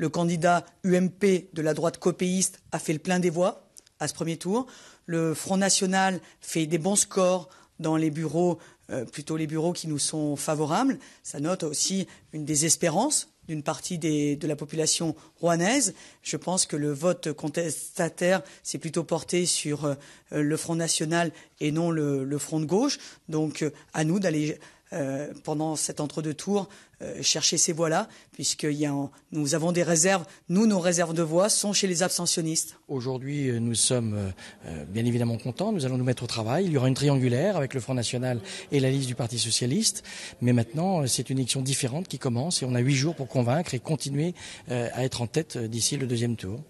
Le candidat UMP de la droite copéiste a fait le plein des voix à ce premier tour. Le Front National fait des bons scores dans les bureaux, euh, plutôt les bureaux qui nous sont favorables. Ça note aussi une désespérance d'une partie de la population rouennaise. Je pense que le vote contestataire s'est plutôt porté sur euh, le Front National et non le, Front de gauche. Donc euh, à nous d'aller euh, pendant cet entre-deux tours euh, chercher ces voix-là, puisque nous avons des réserves. Nous, nos réserves de voix sont chez les abstentionnistes. Aujourd'hui, euh, nous sommes bien évidemment contents. Nous allons nous mettre au travail. Il y aura une triangulaire avec le Front National et la liste du Parti Socialiste. Mais maintenant, c'est une élection différente qui commence et on a huit jours pour convaincre et continuer à être en tête d'ici le deuxième tour.